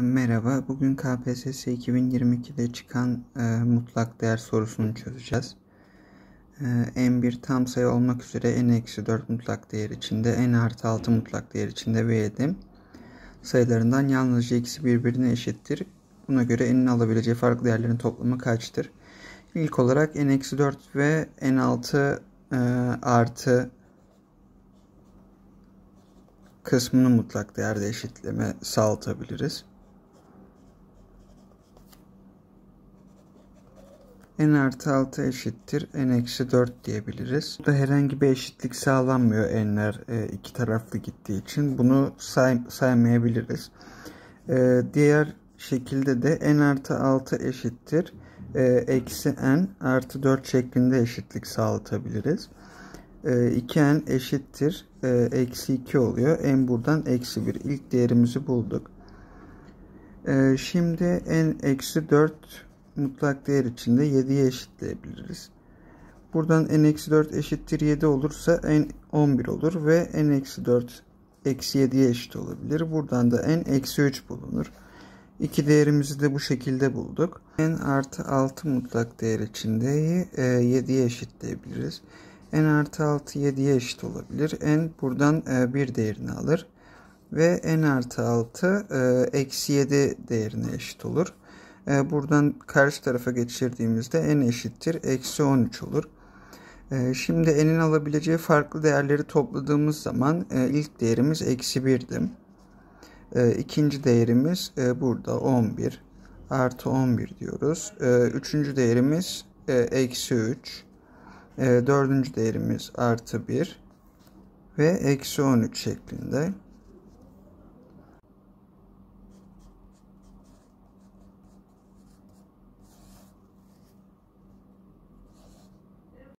Merhaba, bugün KPSS 2022'de çıkan e, mutlak değer sorusunu çözeceğiz. E, n1 tam sayı olmak üzere n-4 mutlak değer içinde, n artı 6 mutlak değer içinde ve edim. Sayılarından yalnızca ikisi birbirine eşittir. Buna göre n'in alabileceği farklı değerlerin toplamı kaçtır? İlk olarak n-4 ve n6 e, artı kısmını mutlak değerde eşitleme sağlatabiliriz. n artı 6 eşittir n eksi 4 diyebiliriz. Burada herhangi bir eşitlik sağlanmıyor n'ler e, iki taraflı gittiği için. Bunu say, saymayabiliriz. E, diğer şekilde de n artı 6 eşittir e, eksi n artı 4 şeklinde eşitlik sağlatabiliriz. E, 2n eşittir e, eksi 2 oluyor. n buradan eksi 1. İlk değerimizi bulduk. E, şimdi n eksi 4 mutlak değer içinde 7'ye eşitleyebiliriz. Buradan n-4 eşittir 7 olursa n 11 olur ve n-4 eksi 7'ye eşit olabilir. Buradan da n eksi 3 bulunur. İki değerimizi de bu şekilde bulduk. n artı 6 mutlak değer içinde 7'ye e, eşitleyebiliriz. n artı 6 7'ye eşit olabilir. n buradan e, bir değerini alır. Ve n artı 6 e, eksi 7 değerine eşit olur. E, buradan karşı tarafa geçirdiğimizde n eşittir eksi 13 olur. E, şimdi n'in alabileceği farklı değerleri topladığımız zaman e, ilk değerimiz eksi 1'di. İkinci değerimiz burada 11 artı 11 diyoruz. üçüncü değerimiz eksi 3. dördüncü değerimiz artı 1 ve eksi 13 şeklinde.